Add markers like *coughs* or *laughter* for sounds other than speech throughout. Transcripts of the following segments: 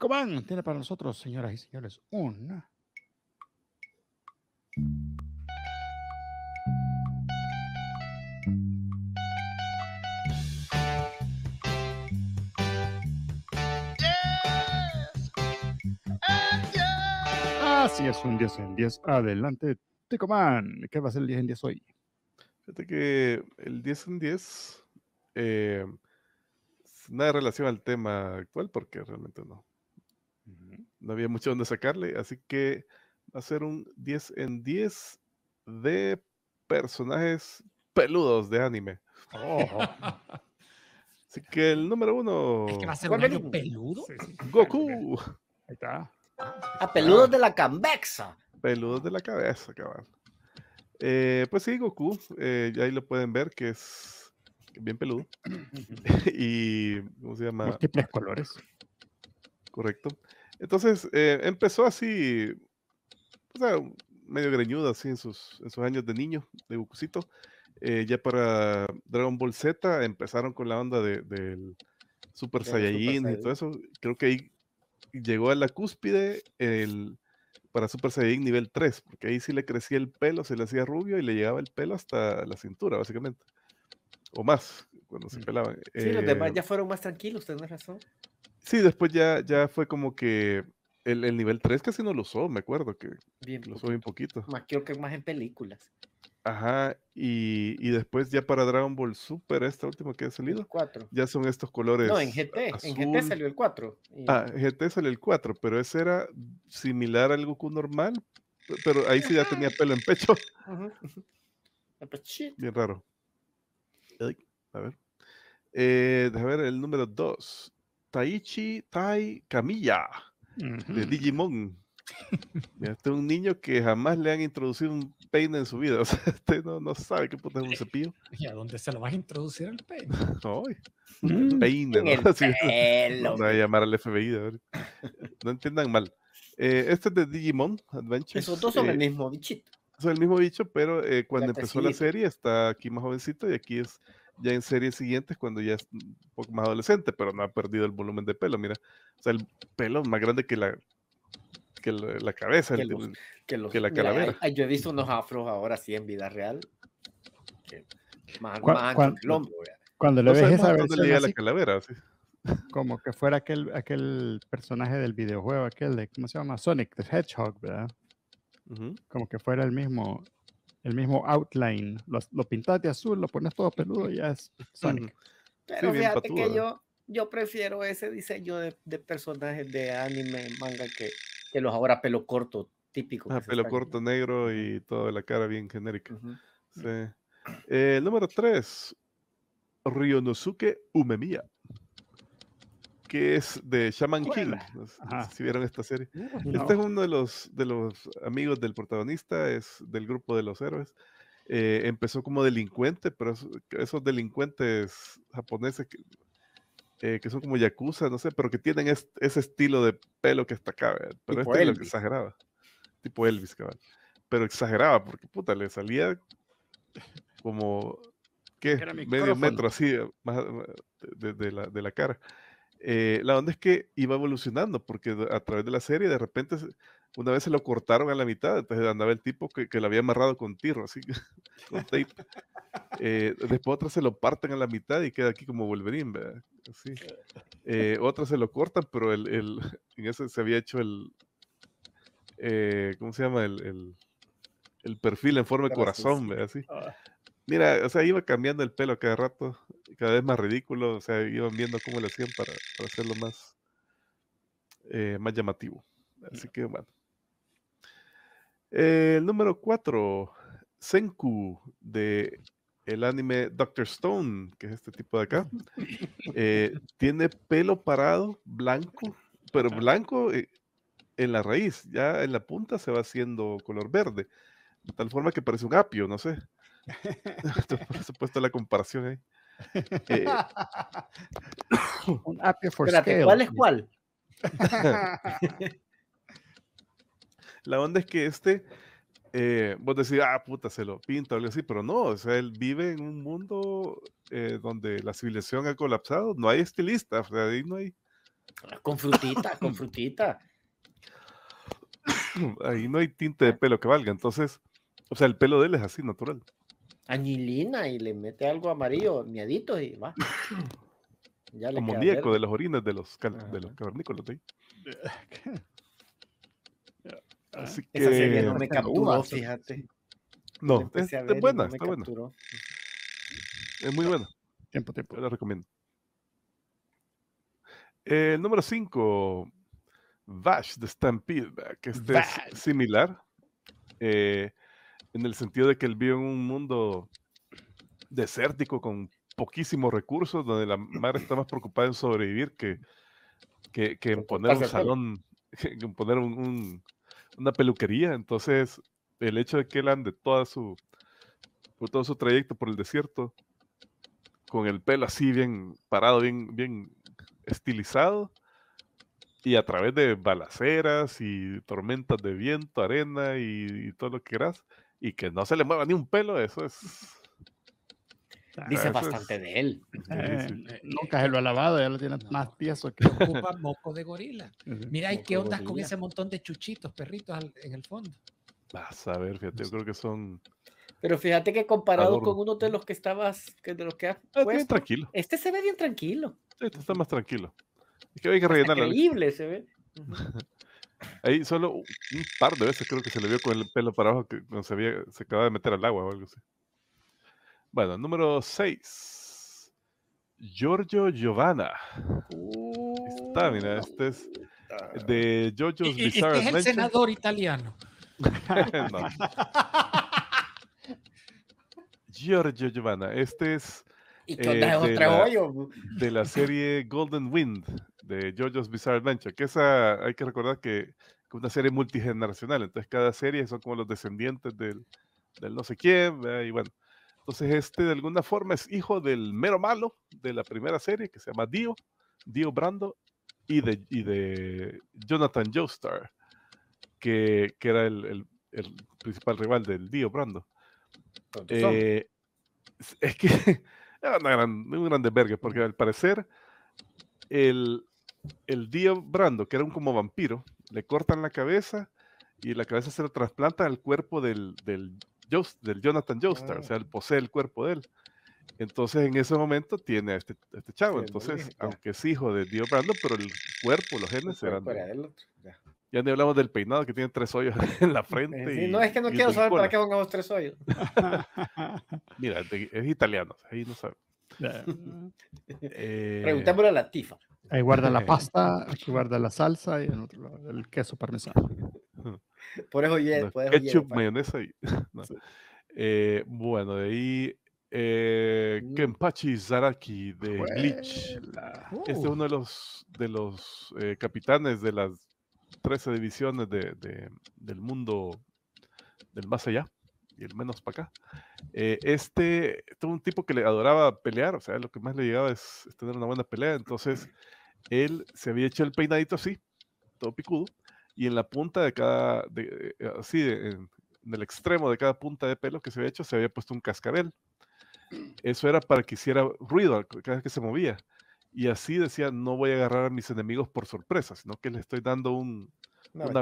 Tico tiene para nosotros, señoras y señores, un Así es, un 10 en 10. Adelante, Ticoman. ¿Qué va a ser el 10 en 10 hoy? Fíjate que el 10 en 10 eh, nada relación al tema actual, porque realmente no no había mucho donde sacarle, así que va a ser un 10 en 10 de personajes peludos de anime. Oh. Así que el número uno. Es que va a ser peludo. Goku. Ahí está. A ah, peludos de la cabeza. Peludos de la cabeza, cabrón. Eh, pues sí, Goku. Eh, ahí lo pueden ver que es bien peludo. *laughs* y. ¿Cómo se llama? Múltiples colores. Correcto. Entonces eh, empezó así, medio greñuda, así en sus, años de niño, de bucucito. Eh, ya para Dragon Ball Z empezaron con la onda del Super Saiyajin y todo eso. Creo que ahí llegó a la cúspide el, para Super Saiyajin nivel 3, porque ahí sí le crecía el pelo, se le hacía rubio y le llegaba el pelo hasta la cintura, básicamente. O más, cuando se mm. pelaban. Sí, los demás eh, ya fueron más tranquilos, tenés razón. Sí, después ya, ya fue como que el, nivel 3 casi no lo usó, me acuerdo que lo usó bien poquito. Más, creo que más en películas. Ajá, y, después ya para Dragon Ball Super, esta última que ha salido. Ya son estos colores. No, en GT, en GT salió el 4. Ah, en GT salió el 4, pero ese era similar al Goku normal, pero ahí sí ya tenía pelo en pecho. Ah, pues, bien raro. A ver. Eh, ver, el número 2. Taichi Tai Camilla, de Digimon. *laughs* Este es un niño que jamás le han introducido un peine en su vida. O *laughs* este no, no sabe qué puta es un cepillo. ¿Y a dónde se lo vas a introducir el peine? No, mm. peine, ¿no? El *laughs* pelo. Voy a llamar al FBI. A No entiendan mal. Eh, este es de Digimon Adventure. Esos dos son eh, el mismo bichito. Son el mismo bicho, pero eh, cuando empezó la serie está aquí más jovencito y aquí es ya en series siguientes cuando ya es un poco más adolescente, pero no ha perdido el volumen de pelo, mira. O sea, el pelo más grande que la, que la, cabeza, que, el, que, la calavera. yo he visto unos afros ahora sí en vida real. más, más cuando, cuando le ves esa versión la calavera, Como que fuera aquel, aquel personaje del videojuego, aquel de, ¿cómo se llama? Sonic the Hedgehog, ¿verdad? Como que fuera el mismo, el mismo outline. Lo, pintaste azul, lo pones todo peludo y ya es Sonic. Pero fíjate que yo, yo prefiero ese diseño de, personajes de anime, manga, que, que, los ahora pelo corto, típico. Ah, pelo corto, negro y toda la cara bien genérica. sí. Eh, número 3. Ryonosuke Umemiya que es de Shaman King. si vieron esta serie. Este es uno de los, de los amigos del protagonista, es del grupo de los héroes. Eh, empezó como delincuente, pero esos delincuentes japoneses que, eh, que son como yakuza, no sé, pero que tienen ese estilo de pelo que está acá, pero este es lo que exageraba. Tipo Elvis, cabrón, Pero exageraba, porque puta, le salía como, ¿qué? Medio metro así, la, de la cara. Eh, la onda es que iba evolucionando, porque a través de la serie de repente una vez se lo cortaron a la mitad, entonces andaba el tipo que, que lo había amarrado con tiro, así, *laughs* con tape. Eh, después otra se lo parten a la mitad y queda aquí como Wolverine, ¿verdad? Así. Eh, otra se lo cortan, pero el, el, *laughs* en ese se había hecho el, ¿cómo se llama? El, el, perfil en forma de corazón, ¿verdad? Así. Ah. Mira, o sea, iba cambiando el pelo cada rato, cada vez más ridículo, o sea, iban viendo cómo lo hacían para, hacerlo más, eh, más llamativo. Así que bueno. el número 4, Senku, de el anime Doctor Stone, que es este tipo de acá. Eh, *laughs* tiene pelo parado, blanco, pero blanco eh, en la raíz, ya en la punta se va haciendo color verde, de tal forma que parece un apio, no sé. Por supuesto, la comparación ¿eh? Eh, ahí. *laughs* ¿cuál es cuál? *laughs* la onda es que este, eh, vos decís, ah, puta, se lo pinta o algo así, pero no, o sea, él vive en un mundo donde la civilización ha colapsado, no hay estilista, ahí no hay. Con frutita, con frutita. *coughs* Ahí no hay tinte de ah. pelo que valga, entonces, o sea, el pelo de él es así, natural añilina y le mete algo amarillo, miedito y va. *coughs* Ya Como muñeco de las orinas de los, de los *laughs* ah, Así que. Esa serie no me capturó, fíjate. No, es, buena, está buena. Es muy buena. *coughs* Tiempo, tiempo. la recomiendo. el eh, número 5, Vash de Stampede, que este es similar. Eh, en el sentido de que él vive en un mundo desértico con poquísimos recursos, donde la madre está más preocupada en sobrevivir que, que, en poner un salón, *laughs* en poner una peluquería. Entonces, el hecho de que él ande toda su, todo su trayecto por el desierto, con el pelo así bien parado, bien, bien estilizado, y a través de balaceras y tormentas de viento, arena y, todo lo que quieras, y que no se le mueva ni un pelo, eso es. Dice bastante de él. Eh, eh, nunca se lo ha lavado, ya lo tiene más tieso que. Ocupa *laughs* moco de gorila. Mira, ¿y qué onda con ese montón de chuchitos, perritos en el fondo? Vas a ver, fíjate, yo creo que son. Pero fíjate que comparado con uno de los que estabas, que de los que ah, tranquilo. este se ve bien tranquilo. Este está más tranquilo. Es que hay que rellenar Increíble, se ve. *laughs* Ahí solo un par de veces creo que se le vio con el pelo para abajo que cuando se, había, se acababa de meter al agua o algo así. Bueno, número 6. Giorgio Giovanna. Está, mira, uh, este es de Giorgio's y, es el senador italiano. *laughs* *laughs* Giorgio Giovanna, este es eh, *laughs* de, la, de la *laughs* serie Golden Wind de JoJo's Bizarre Adventure, que esa hay que recordar que es una serie multigeneracional, entonces cada serie son como los descendientes del, del no sé quién, y bueno. Entonces este de alguna forma es hijo del mero malo de la primera serie que se llama Dio, Dio Brando, y de, y de Jonathan Joestar, que, que era el, el, principal rival del Dio Brando. Eh, es que *laughs* Era un gran desvergue, porque al parecer el, el Dio Brando, que era un como vampiro, le cortan la cabeza y la cabeza se lo trasplanta al cuerpo del, del Jonathan Joestar, o ah. sea, él posee el cuerpo de él. Entonces, en ese momento tiene a este, este chavo. Entonces, aunque es hijo de Dio Brando, pero el cuerpo, los genes eran. Ya ni hablamos del peinado que tiene tres hoyos *laughs* en la frente. Sí, no, es que no quiero saber para qué pongamos tres hoyos. *laughs* Mira, es italiano, ahí no sabe. *laughs* eh, Preguntémosle a la tifa. Ahí guarda la pasta, aquí guarda la salsa y en otro lado el queso parmesano. Por eso ya pues. no, por mayonesa ahí. Eh, bueno, de ahí eh, mm. Kenpachi Zaraki de Glitch. Este es uno de los, de los eh, capitanes de las 13 divisiones del mundo del más allá y el menos para acá. Eh, este, tuvo este un tipo que le adoraba pelear, o sea, lo que más le llegaba es, tener una buena pelea, entonces él se había hecho el peinadito así, todo picudo, y en la punta de cada, eh, así, en, el extremo de cada punta de pelo que se había hecho, se había puesto un cascabel. Eso era para que hiciera ruido cada vez que se movía. Y así decía, no voy a agarrar a mis enemigos por sorpresa, sino que les estoy dando una,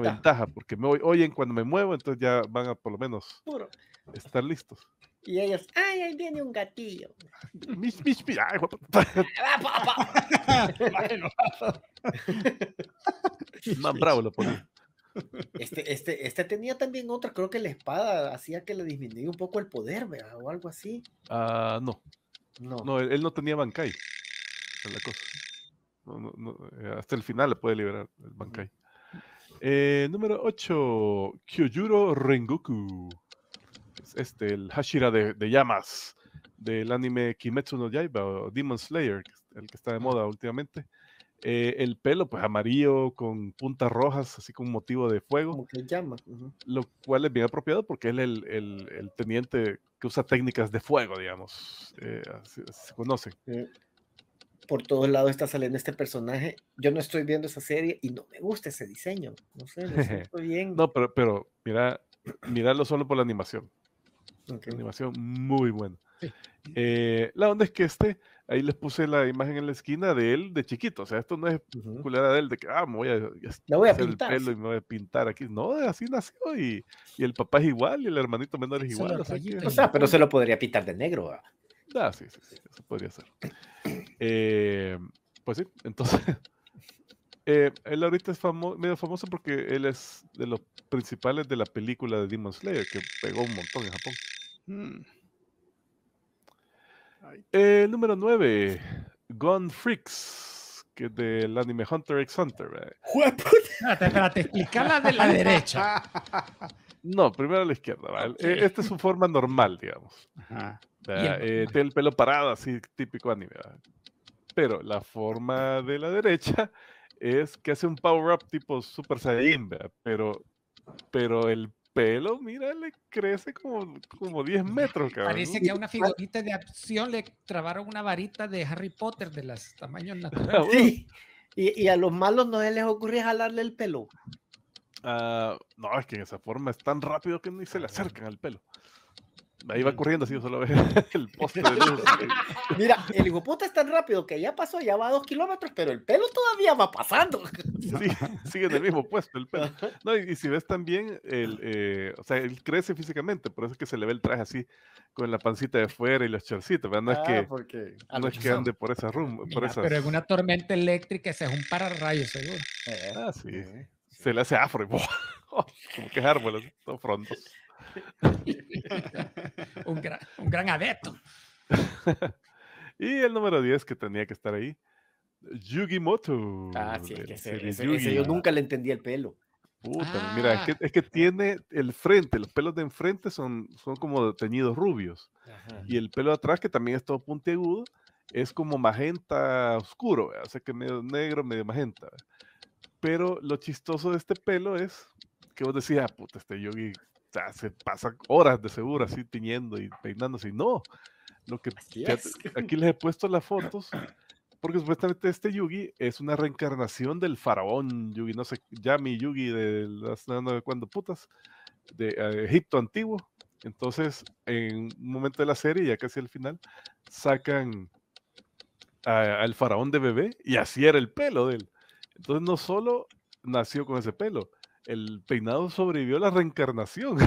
ventaja. porque me oyen cuando me muevo, entonces ya van a por lo menos estar listos. Y ellos, ay, ahí viene un gatillo. mis mis mis ay, bravo lo ponía. Este, este, este tenía también otra, creo que la espada hacía que le disminuyera un poco el poder, ¿verdad? O algo así. Ah, no. No, no él, él, no tenía Bankai la cosa. Eh, hasta el final le puede liberar el Bankai. Eh, número 8, Kyojuro Rengoku. Es este, el Hashira de, de, llamas del anime Kimetsu no Yaiba o Demon Slayer, el que está de moda últimamente. Eh, el pelo, pues amarillo, con puntas rojas, así con motivo de fuego. Como que llama. Lo cual es bien apropiado porque él es el, el, teniente que usa técnicas de fuego, digamos. se conoce por todos lados está saliendo este personaje. Yo no estoy viendo esa serie y no me gusta ese diseño. No sé, *laughs* bien. No, pero, pero mira, mirarlo solo por la animación. animación muy buena. Eh, la onda es que este, ahí les puse la imagen en la esquina de él de chiquito. O sea, esto no es culera de él, de que, ah, me voy a, pintar. El pelo y me voy a pintar aquí. No, así nació y, y el papá es igual y el hermanito menor es igual. O sea, *laughs* pero se lo podría pintar de negro. Ah, ah sí, sí, sí, eso podría ser. Eh, pues sí, entonces. *laughs* Eh, él ahorita es medio famoso porque él es de los principales de la película de Demon Slayer, que pegó un montón en Japón. Hmm. el número 9, Gone Freaks, que es del anime Hunter x Hunter. Eh. Espérate, espérate, explicaba de la *laughs* derecha. No, primero a la izquierda. Esta es su forma normal, digamos. tiene el pelo parado, así típico anime pero la forma de la derecha es que hace un power-up tipo Super Saiyan, pero, pero el pelo, mira, le crece como, como 10 metros, cabrón. Parece que a una figurita de acción le trabaron una varita de Harry Potter de los tamaños *laughs* ah, naturales. Y, a los malos no les ocurre jalarle el pelo. Ah, no, es que en esa forma es tan rápido que ni se le acercan al pelo. Ahí va corriendo así, solo ves *laughs* el poste de luz. Mira, el hipoputa es tan rápido que ya pasó, ya va a dos kilómetros, pero el pelo todavía va pasando. Sí, sigue en el mismo puesto el pelo. No, y, si ves también, el, eh, o sea, él crece físicamente, por eso es que se le ve el traje así, con la pancita de fuera y los chorcitos, ¿verdad? No es ah, que, porque, no es que ande por esa rumba. Pero en una tormenta eléctrica ese es un pararrayo, seguro. Eh, ah, sí. se le hace afro y ¡oh! *laughs* como que es árbol, todo frondoso. *laughs* un, gran, un, gran, adepto. *laughs* y el número 10 que tenía que estar ahí, Yugi Moto. Ah, sí, yo nunca le entendí el pelo. mira, ah. es que, tiene el frente, los pelos de enfrente son, son como teñidos rubios. Y el pelo de atrás, que también es todo puntiagudo, es como magenta oscuro, o sea que medio negro, medio magenta. Pero lo chistoso de este pelo es que vos decías, ah, puta, este yogi se pasan horas de seguro así tiñendo y peinándose. Y no, lo que *laughs* aquí les he puesto las fotos, porque supuestamente este Yugi es una reencarnación del faraón Yugi, no sé, Yami Yugi de las no, cuando putas, de eh, Egipto antiguo. Entonces, en un momento de la serie, ya casi al final, sacan al faraón de bebé y así era el pelo de él. Entonces, no solo nació con ese pelo, el peinado sobrevivió a la reencarnación.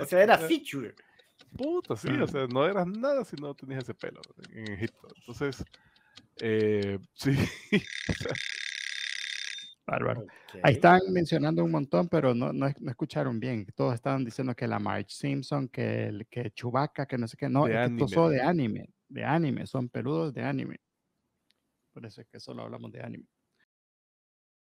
o sea, era *laughs* feature. Puta, sí, o ah. sea, no eras nada si no tenías ese pelo en Egipto. Entonces, eh, *laughs* sí. Bárbaro. Ahí están mencionando un montón, pero no, no, escucharon bien. Todos estaban diciendo que la Marge Simpson, que, el, que Chewbacca, que no sé qué. No, de es que de anime, de anime, son peludos de anime. Por eso es que solo hablamos de anime.